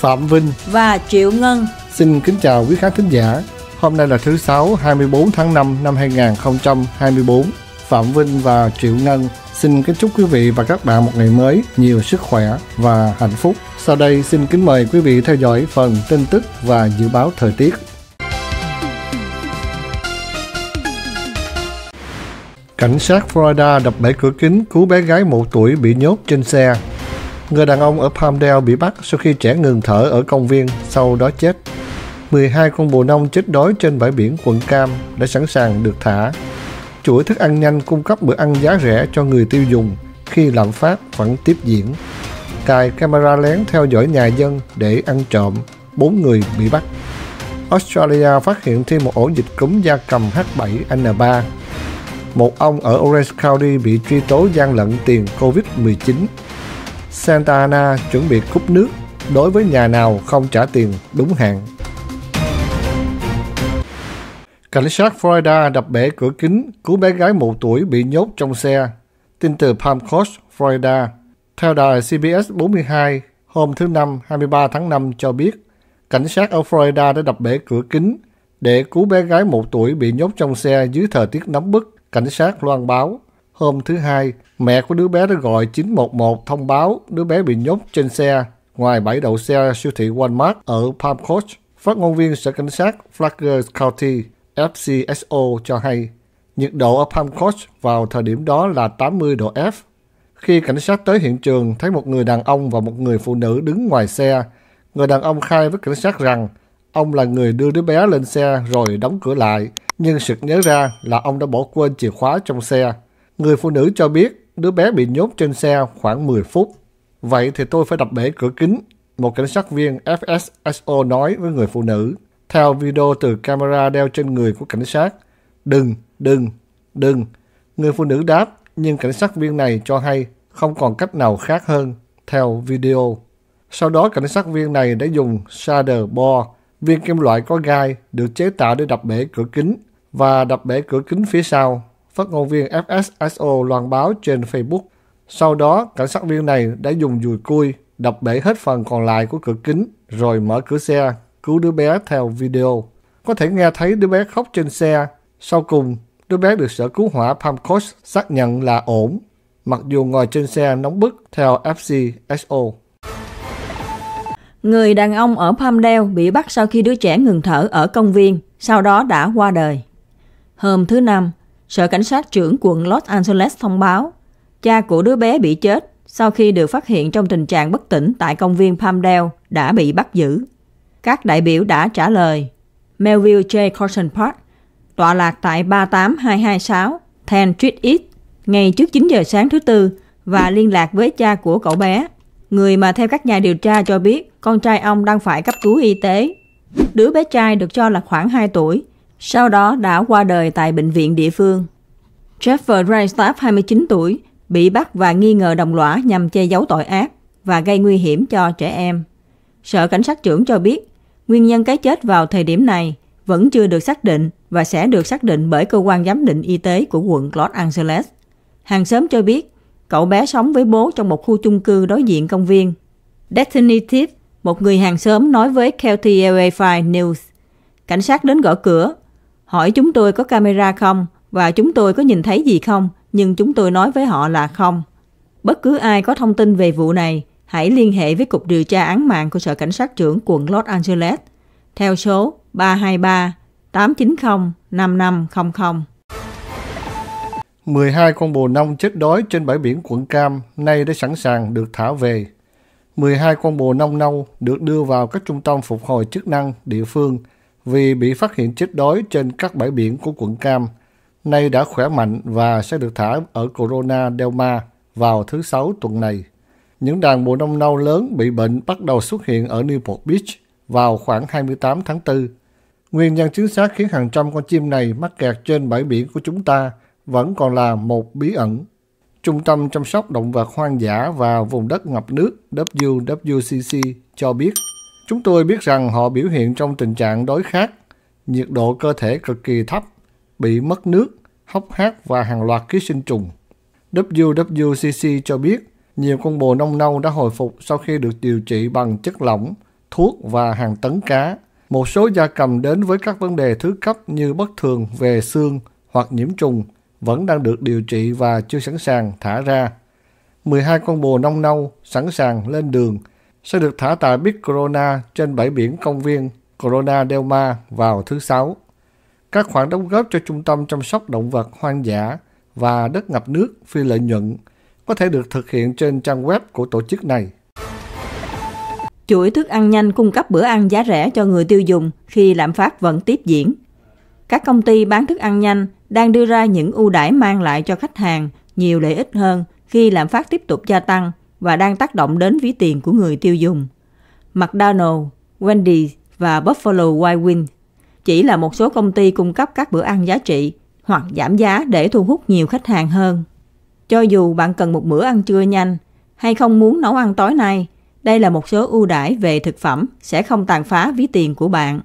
Phạm Vinh và Triệu Ngân. Xin kính chào quý khán thính giả. Hôm nay là thứ Sáu 24 tháng 5 năm 2024. Phạm Vinh và Triệu Ngân xin kính chúc quý vị và các bạn một ngày mới nhiều sức khỏe và hạnh phúc. Sau đây xin kính mời quý vị theo dõi phần tin tức và dự báo thời tiết. Cảnh sát Florida đập bể cửa kính cứu bé gái 1 tuổi bị nhốt trên xe người đàn ông ở Palmdale bị bắt sau khi trẻ ngừng thở ở công viên, sau đó chết. 12 con bồ nông chết đói trên bãi biển quận Cam đã sẵn sàng được thả. Chuỗi thức ăn nhanh cung cấp bữa ăn giá rẻ cho người tiêu dùng khi lạm phát vẫn tiếp diễn. Cài camera lén theo dõi nhà dân để ăn trộm, 4 người bị bắt. Australia phát hiện thêm một ổ dịch cúm da cầm H7N3. Một ông ở Orange County bị truy tố gian lận tiền COVID-19 Santa Ana chuẩn bị cúp nước đối với nhà nào không trả tiền đúng hạn. Cảnh sát Florida đập bể cửa kính, cứu bé gái một tuổi bị nhốt trong xe. Tin từ Palm Coast, Florida. Theo đài CBS 42, hôm thứ Năm 23 tháng 5 cho biết, cảnh sát ở Florida đã đập bể cửa kính để cứu bé gái một tuổi bị nhốt trong xe dưới thời tiết nóng bức, cảnh sát loan báo. Hôm thứ hai, mẹ của đứa bé đã gọi 911 thông báo đứa bé bị nhốt trên xe ngoài bãi đậu xe siêu thị Walmart ở Palm Coast. Phát ngôn viên sở cảnh sát Flagler County FCSO cho hay, nhiệt độ ở Palm Coast vào thời điểm đó là 80 độ F. Khi cảnh sát tới hiện trường, thấy một người đàn ông và một người phụ nữ đứng ngoài xe. Người đàn ông khai với cảnh sát rằng ông là người đưa đứa bé lên xe rồi đóng cửa lại, nhưng sực nhớ ra là ông đã bỏ quên chìa khóa trong xe. Người phụ nữ cho biết đứa bé bị nhốt trên xe khoảng 10 phút. Vậy thì tôi phải đập bể cửa kính, một cảnh sát viên FSSO nói với người phụ nữ. Theo video từ camera đeo trên người của cảnh sát, đừng, đừng, đừng. Người phụ nữ đáp, nhưng cảnh sát viên này cho hay không còn cách nào khác hơn, theo video. Sau đó cảnh sát viên này đã dùng shader bore, viên kim loại có gai được chế tạo để đập bể cửa kính và đập bể cửa kính phía sau phát ngôn viên FSSO loan báo trên Facebook. Sau đó, cảnh sát viên này đã dùng dùi cui đập bể hết phần còn lại của cửa kính rồi mở cửa xe cứu đứa bé theo video. Có thể nghe thấy đứa bé khóc trên xe. Sau cùng, đứa bé được sở cứu hỏa palm coast xác nhận là ổn, mặc dù ngồi trên xe nóng bức theo FCSO. Người đàn ông ở Palmdale bị bắt sau khi đứa trẻ ngừng thở ở công viên, sau đó đã qua đời. Hôm thứ Năm, Sở Cảnh sát trưởng quận Los Angeles thông báo, cha của đứa bé bị chết sau khi được phát hiện trong tình trạng bất tỉnh tại công viên Palmdale đã bị bắt giữ. Các đại biểu đã trả lời, Melville J. Corson Park, tọa lạc tại 38226 10 Street East, ngay trước 9 giờ sáng thứ Tư và liên lạc với cha của cậu bé, người mà theo các nhà điều tra cho biết con trai ông đang phải cấp cứu y tế. Đứa bé trai được cho là khoảng 2 tuổi, sau đó đã qua đời tại bệnh viện địa phương. Trevor Reinstaff, 29 tuổi, bị bắt và nghi ngờ đồng lõa nhằm che giấu tội ác và gây nguy hiểm cho trẻ em. Sở Cảnh sát trưởng cho biết, nguyên nhân cái chết vào thời điểm này vẫn chưa được xác định và sẽ được xác định bởi cơ quan giám định y tế của quận Los Angeles. Hàng xóm cho biết, cậu bé sống với bố trong một khu chung cư đối diện công viên. Destiny Definitive, một người hàng xóm nói với KTLA5 News. Cảnh sát đến gõ cửa hỏi chúng tôi có camera không và chúng tôi có nhìn thấy gì không, nhưng chúng tôi nói với họ là không. Bất cứ ai có thông tin về vụ này, hãy liên hệ với Cục Điều tra án mạng của Sở Cảnh sát trưởng quận Los Angeles theo số 323 890 5500. 12 con bồ nông chết đói trên bãi biển quận Cam nay đã sẵn sàng được thả về. 12 con bồ nông nâu được đưa vào các trung tâm phục hồi chức năng địa phương – vì bị phát hiện chết đói trên các bãi biển của quận Cam, nay đã khỏe mạnh và sẽ được thả ở Corona Del Mar vào thứ Sáu tuần này. Những đàn bồ nông nâu lớn bị bệnh bắt đầu xuất hiện ở Newport Beach vào khoảng 28 tháng 4. Nguyên nhân chính xác khiến hàng trăm con chim này mắc kẹt trên bãi biển của chúng ta vẫn còn là một bí ẩn. Trung tâm chăm sóc động vật hoang dã và vùng đất ngập nước WWCC cho biết Chúng tôi biết rằng họ biểu hiện trong tình trạng đối khát, nhiệt độ cơ thể cực kỳ thấp, bị mất nước, hốc hác và hàng loạt ký sinh trùng. WWCC cho biết nhiều con bồ nông nâu đã hồi phục sau khi được điều trị bằng chất lỏng, thuốc và hàng tấn cá. Một số gia cầm đến với các vấn đề thứ cấp như bất thường về xương hoặc nhiễm trùng vẫn đang được điều trị và chưa sẵn sàng thả ra. 12 con bồ nông nâu sẵn sàng lên đường sẽ được thả tại Big Corona trên bãi biển công viên Corona Del Mar vào thứ Sáu. Các khoản đóng góp cho Trung tâm Chăm sóc Động vật Hoang dã và đất ngập nước phi lợi nhuận có thể được thực hiện trên trang web của tổ chức này. Chuỗi thức ăn nhanh cung cấp bữa ăn giá rẻ cho người tiêu dùng khi lạm phát vẫn tiếp diễn. Các công ty bán thức ăn nhanh đang đưa ra những ưu đãi mang lại cho khách hàng nhiều lợi ích hơn khi lạm phát tiếp tục gia tăng và đang tác động đến ví tiền của người tiêu dùng. McDonald's, Wendy và Buffalo Wild Wings chỉ là một số công ty cung cấp các bữa ăn giá trị hoặc giảm giá để thu hút nhiều khách hàng hơn. Cho dù bạn cần một bữa ăn trưa nhanh hay không muốn nấu ăn tối nay, đây là một số ưu đãi về thực phẩm sẽ không tàn phá ví tiền của bạn.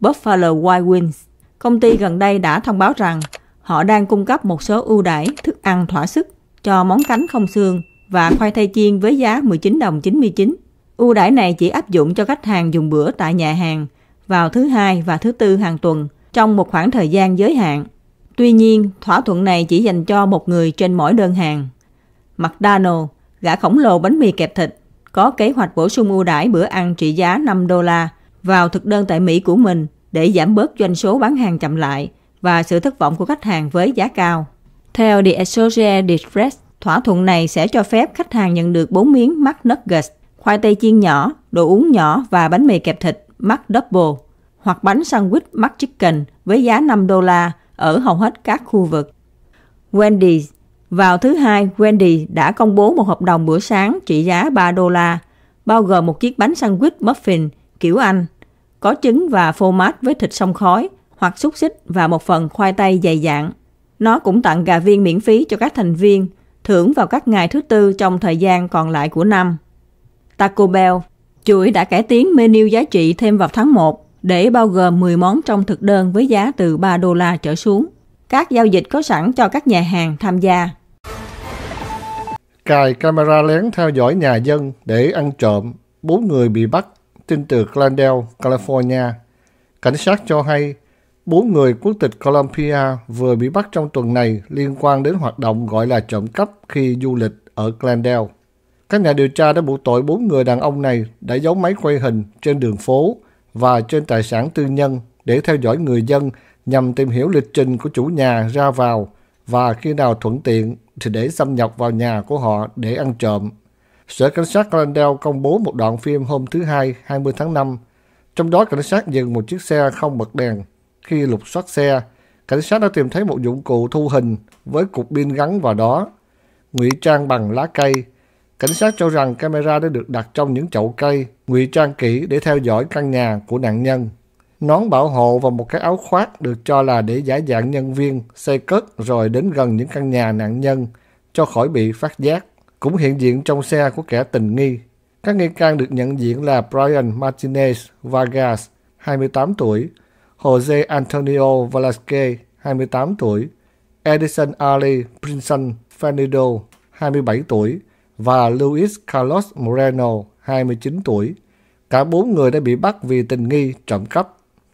Buffalo Wild Wings, công ty gần đây đã thông báo rằng họ đang cung cấp một số ưu đãi thức ăn thỏa sức cho món cánh không xương và khoai tây chiên với giá 19 đồng 99. Ưu đãi này chỉ áp dụng cho khách hàng dùng bữa tại nhà hàng vào thứ hai và thứ tư hàng tuần trong một khoảng thời gian giới hạn. Tuy nhiên, thỏa thuận này chỉ dành cho một người trên mỗi đơn hàng. McDonald's, gã khổng lồ bánh mì kẹp thịt, có kế hoạch bổ sung ưu đãi bữa ăn trị giá 5 đô la vào thực đơn tại Mỹ của mình để giảm bớt doanh số bán hàng chậm lại và sự thất vọng của khách hàng với giá cao. Theo The Associated Press, Thỏa thuận này sẽ cho phép khách hàng nhận được 4 miếng Mac Nuggets, khoai tây chiên nhỏ, đồ uống nhỏ và bánh mì kẹp thịt mắc Double hoặc bánh sandwich mắc Chicken với giá 5 đô la ở hầu hết các khu vực. Wendy's Vào thứ hai, Wendy đã công bố một hợp đồng bữa sáng trị giá 3 đô la, bao gồm một chiếc bánh sandwich muffin kiểu Anh, có trứng và phô mát với thịt sông khói hoặc xúc xích và một phần khoai tây dày dạng. Nó cũng tặng gà viên miễn phí cho các thành viên thưởng vào các ngày thứ tư trong thời gian còn lại của năm. Taco Bell, chuỗi đã cải tiến menu giá trị thêm vào tháng 1 để bao gồm 10 món trong thực đơn với giá từ 3 đô la trở xuống. Các giao dịch có sẵn cho các nhà hàng tham gia. Cài camera lén theo dõi nhà dân để ăn trộm, bốn người bị bắt, tin từ Glendale, California. Cảnh sát cho hay Bốn người quốc tịch Colombia vừa bị bắt trong tuần này liên quan đến hoạt động gọi là trộm cắp khi du lịch ở Glendale. Các nhà điều tra đã buộc tội bốn người đàn ông này đã giấu máy quay hình trên đường phố và trên tài sản tư nhân để theo dõi người dân nhằm tìm hiểu lịch trình của chủ nhà ra vào và khi nào thuận tiện thì để xâm nhập vào nhà của họ để ăn trộm. Sở Cảnh sát Glendale công bố một đoạn phim hôm thứ Hai 20 tháng 5, trong đó cảnh sát dừng một chiếc xe không bật đèn khi lục soát xe, cảnh sát đã tìm thấy một dụng cụ thu hình với cục pin gắn vào đó, ngụy trang bằng lá cây. Cảnh sát cho rằng camera đã được đặt trong những chậu cây, ngụy trang kỹ để theo dõi căn nhà của nạn nhân. Nón bảo hộ và một cái áo khoác được cho là để giả dạng nhân viên, xây cất rồi đến gần những căn nhà nạn nhân cho khỏi bị phát giác, cũng hiện diện trong xe của kẻ tình nghi. Các nghi can được nhận diện là Brian Martinez Vargas, 28 tuổi, Jose Antonio Velasquez, 28 tuổi, Edison Ali Princeton Fernando, 27 tuổi và Luis Carlos Moreno, 29 tuổi. Cả bốn người đã bị bắt vì tình nghi trộm cắp.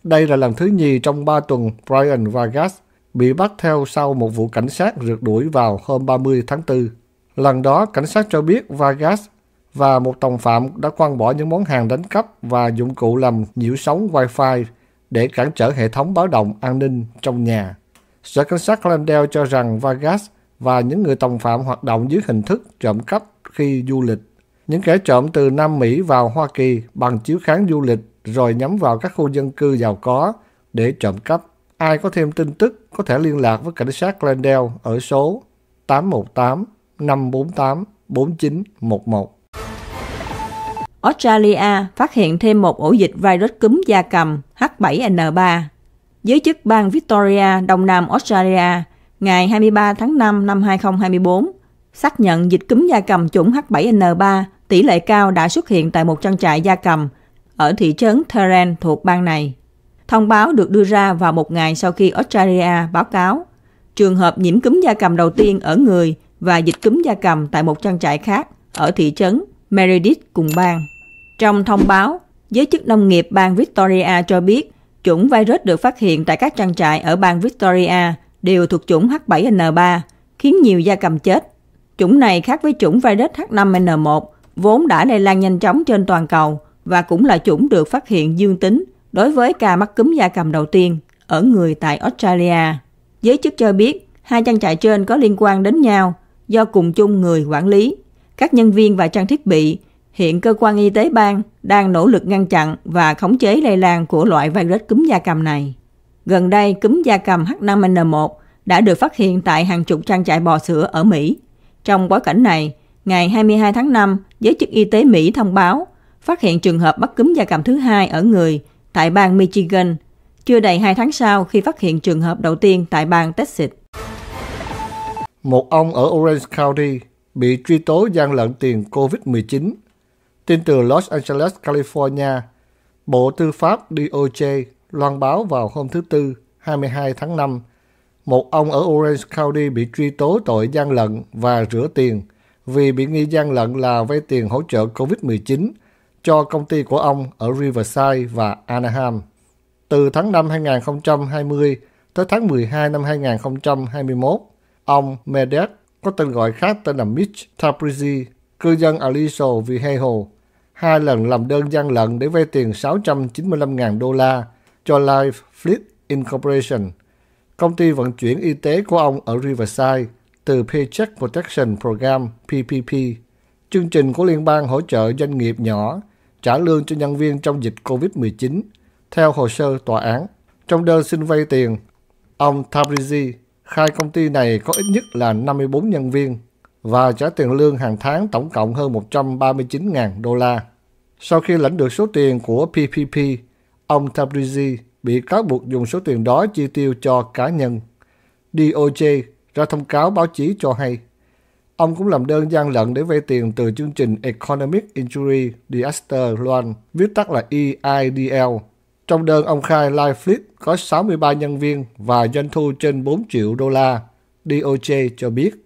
Đây là lần thứ nhì trong 3 tuần Brian Vargas bị bắt theo sau một vụ cảnh sát rượt đuổi vào hôm 30 tháng 4. Lần đó, cảnh sát cho biết Vargas và một đồng phạm đã quăng bỏ những món hàng đánh cắp và dụng cụ làm nhiễu sóng Wi-Fi để cản trở hệ thống báo động an ninh trong nhà. Sở cảnh sát Glendale cho rằng Vargas và những người tòng phạm hoạt động dưới hình thức trộm cắp khi du lịch. Những kẻ trộm từ Nam Mỹ vào Hoa Kỳ bằng chiếu kháng du lịch rồi nhắm vào các khu dân cư giàu có để trộm cắp. Ai có thêm tin tức có thể liên lạc với cảnh sát Glendale ở số 818 548 4911. Australia phát hiện thêm một ổ dịch virus cúm da cầm H7N3. Giới chức bang Victoria, Đông Nam Australia, ngày 23 tháng 5 năm 2024, xác nhận dịch cúm da cầm chủng H7N3 tỷ lệ cao đã xuất hiện tại một trang trại da cầm ở thị trấn Terren thuộc bang này. Thông báo được đưa ra vào một ngày sau khi Australia báo cáo trường hợp nhiễm cúm da cầm đầu tiên ở người và dịch cúm da cầm tại một trang trại khác ở thị trấn Meredith cùng bang. Trong thông báo, giới chức nông nghiệp bang Victoria cho biết chủng virus được phát hiện tại các trang trại ở bang Victoria đều thuộc chủng H7N3, khiến nhiều gia cầm chết. Chủng này khác với chủng virus H5N1, vốn đã lây lan nhanh chóng trên toàn cầu và cũng là chủng được phát hiện dương tính đối với ca mắc cúm gia cầm đầu tiên ở người tại Australia. Giới chức cho biết hai trang trại trên có liên quan đến nhau do cùng chung người quản lý. Các nhân viên và trang thiết bị hiện cơ quan y tế bang đang nỗ lực ngăn chặn và khống chế lây lan của loại virus cúm da cầm này. Gần đây, cúm da cầm H5N1 đã được phát hiện tại hàng chục trang trại bò sữa ở Mỹ. Trong bối cảnh này, ngày 22 tháng 5, giới chức y tế Mỹ thông báo phát hiện trường hợp mắc cúm da cầm thứ hai ở người tại bang Michigan, chưa đầy 2 tháng sau khi phát hiện trường hợp đầu tiên tại bang Texas. Một ông ở Orange County bị truy tố gian lận tiền COVID-19 Tin từ Los Angeles, California, Bộ Tư pháp DOJ loan báo vào hôm thứ Tư, 22 tháng 5, một ông ở Orange County bị truy tố tội gian lận và rửa tiền vì bị nghi gian lận là vay tiền hỗ trợ COVID-19 cho công ty của ông ở Riverside và Anaheim. Từ tháng 5 2020 tới tháng 12 năm 2021, ông Medet có tên gọi khác tên là Mitch Tabrizi, cư dân Aliso Viejo, hai lần làm đơn gian lận để vay tiền 695.000 đô la cho Life Fleet Incorporation, công ty vận chuyển y tế của ông ở Riverside từ Paycheck Protection Program PPP, chương trình của liên bang hỗ trợ doanh nghiệp nhỏ trả lương cho nhân viên trong dịch COVID-19 theo hồ sơ tòa án. Trong đơn xin vay tiền, ông Tabrizi khai công ty này có ít nhất là 54 nhân viên và trả tiền lương hàng tháng tổng cộng hơn 139.000 đô la. Sau khi lãnh được số tiền của PPP, ông Tabrizi bị cáo buộc dùng số tiền đó chi tiêu cho cá nhân. DOJ ra thông cáo báo chí cho hay, ông cũng làm đơn gian lận để vay tiền từ chương trình Economic Injury Disaster Loan, viết tắt là EIDL. Trong đơn ông khai Lifefleet có 63 nhân viên và doanh thu trên 4 triệu đô la, DOJ cho biết.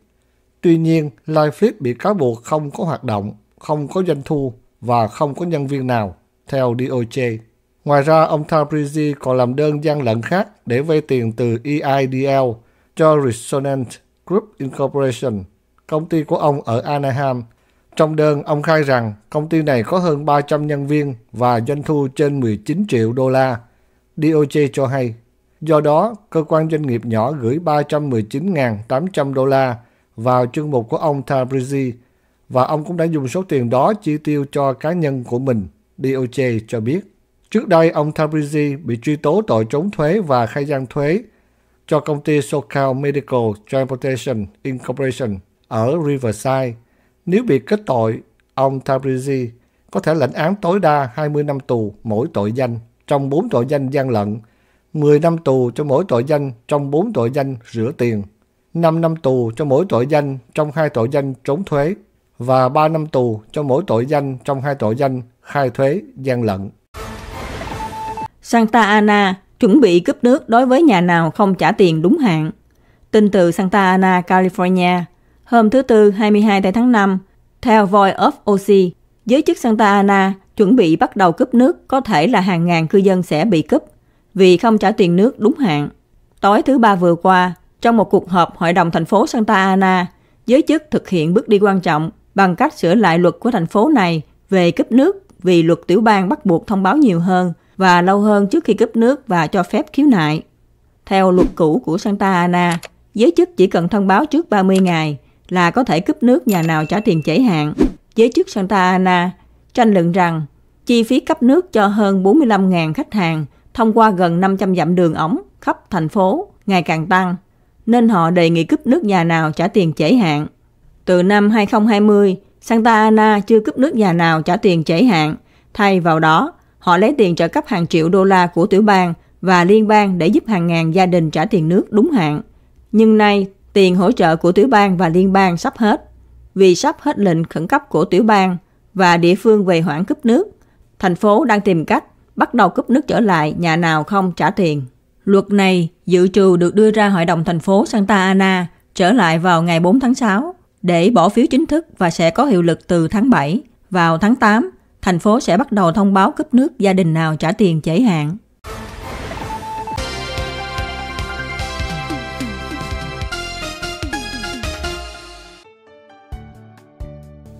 Tuy nhiên, Liveflip bị cáo buộc không có hoạt động, không có doanh thu và không có nhân viên nào, theo DOJ. Ngoài ra, ông Tabrizi còn làm đơn gian lận khác để vay tiền từ EIDL cho Resonant Group Incorporation, công ty của ông ở Anaheim. Trong đơn, ông khai rằng công ty này có hơn 300 nhân viên và doanh thu trên 19 triệu đô la. DOJ cho hay. Do đó, cơ quan doanh nghiệp nhỏ gửi 319.800 đô la vào chương mục của ông Tabrizi và ông cũng đã dùng số tiền đó chi tiêu cho cá nhân của mình, DOJ cho biết. Trước đây, ông Tabrizi bị truy tố tội trốn thuế và khai gian thuế cho công ty SoCal Medical Transportation Incorporation ở Riverside. Nếu bị kết tội, ông Tabrizi có thể lãnh án tối đa 20 năm tù mỗi tội danh trong 4 tội danh gian lận, 10 năm tù cho mỗi tội danh trong 4 tội danh rửa tiền. 5 năm tù cho mỗi tội danh trong hai tội danh trốn thuế và 3 năm tù cho mỗi tội danh trong hai tội danh khai thuế gian lận. Santa Ana chuẩn bị cướp nước đối với nhà nào không trả tiền đúng hạn. Tin từ Santa Ana, California, hôm thứ Tư 22 tháng 5, theo Voice of OC, giới chức Santa Ana chuẩn bị bắt đầu cướp nước có thể là hàng ngàn cư dân sẽ bị cướp vì không trả tiền nước đúng hạn. Tối thứ Ba vừa qua, trong một cuộc họp Hội đồng thành phố Santa Ana, giới chức thực hiện bước đi quan trọng bằng cách sửa lại luật của thành phố này về cấp nước vì luật tiểu bang bắt buộc thông báo nhiều hơn và lâu hơn trước khi cấp nước và cho phép khiếu nại. Theo luật cũ của Santa Ana, giới chức chỉ cần thông báo trước 30 ngày là có thể cấp nước nhà nào trả tiền chảy hạn. Giới chức Santa Ana tranh luận rằng chi phí cấp nước cho hơn 45.000 khách hàng thông qua gần 500 dặm đường ống khắp thành phố ngày càng tăng nên họ đề nghị cướp nước nhà nào trả tiền chảy hạn. Từ năm 2020, Santa Ana chưa cướp nước nhà nào trả tiền chảy hạn. Thay vào đó, họ lấy tiền trợ cấp hàng triệu đô la của tiểu bang và liên bang để giúp hàng ngàn gia đình trả tiền nước đúng hạn. Nhưng nay, tiền hỗ trợ của tiểu bang và liên bang sắp hết. Vì sắp hết lệnh khẩn cấp của tiểu bang và địa phương về hoãn cướp nước, thành phố đang tìm cách bắt đầu cướp nước trở lại nhà nào không trả tiền. Luật này dự trù được đưa ra Hội đồng thành phố Santa Ana trở lại vào ngày 4 tháng 6 để bỏ phiếu chính thức và sẽ có hiệu lực từ tháng 7. Vào tháng 8, thành phố sẽ bắt đầu thông báo cấp nước gia đình nào trả tiền trễ hạn.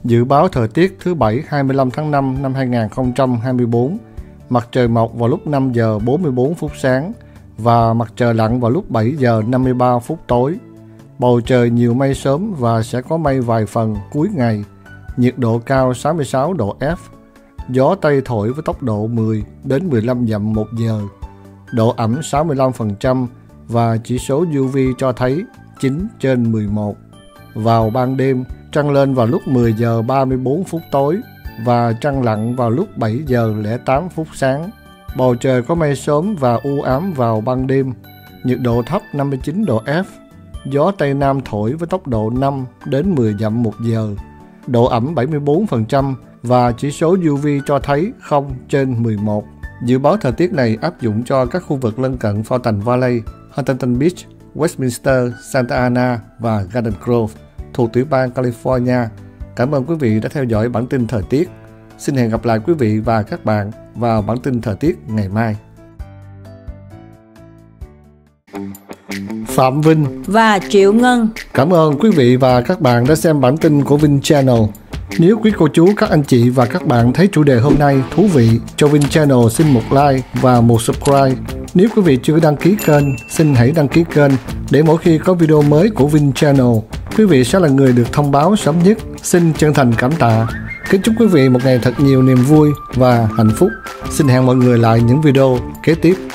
Dự báo thời tiết thứ Bảy 25 tháng 5 năm 2024, mặt trời mọc vào lúc 5 giờ 44 phút sáng – và mặt trời lặn vào lúc 7 giờ 53 phút tối. Bầu trời nhiều mây sớm và sẽ có mây vài phần cuối ngày. Nhiệt độ cao 66 độ F. Gió Tây thổi với tốc độ 10 đến 15 dặm một giờ. Độ ẩm 65% và chỉ số UV cho thấy 9 trên 11. Vào ban đêm, trăng lên vào lúc 10 giờ 34 phút tối và trăng lặn vào lúc 7 giờ 08 phút sáng. Bầu trời có mây sớm và u ám vào ban đêm, nhiệt độ thấp 59 độ F, gió Tây Nam thổi với tốc độ 5 đến 10 dặm một giờ, độ ẩm 74% và chỉ số UV cho thấy 0 trên 11. Dự báo thời tiết này áp dụng cho các khu vực lân cận Fountain Valley, Huntington Beach, Westminster, Santa Ana và Garden Grove thuộc tiểu bang California. Cảm ơn quý vị đã theo dõi bản tin thời tiết. Xin hẹn gặp lại quý vị và các bạn vào bản tin thời tiết ngày mai. Phạm Vinh và Triệu Ngân. Cảm ơn quý vị và các bạn đã xem bản tin của Vinh Channel. Nếu quý cô chú, các anh chị và các bạn thấy chủ đề hôm nay thú vị, cho Vinh Channel xin một like và một subscribe. Nếu quý vị chưa đăng ký kênh, xin hãy đăng ký kênh để mỗi khi có video mới của Vinh Channel, quý vị sẽ là người được thông báo sớm nhất. Xin chân thành cảm tạ. Kính chúc quý vị một ngày thật nhiều niềm vui và hạnh phúc. Xin hẹn mọi người lại những video kế tiếp.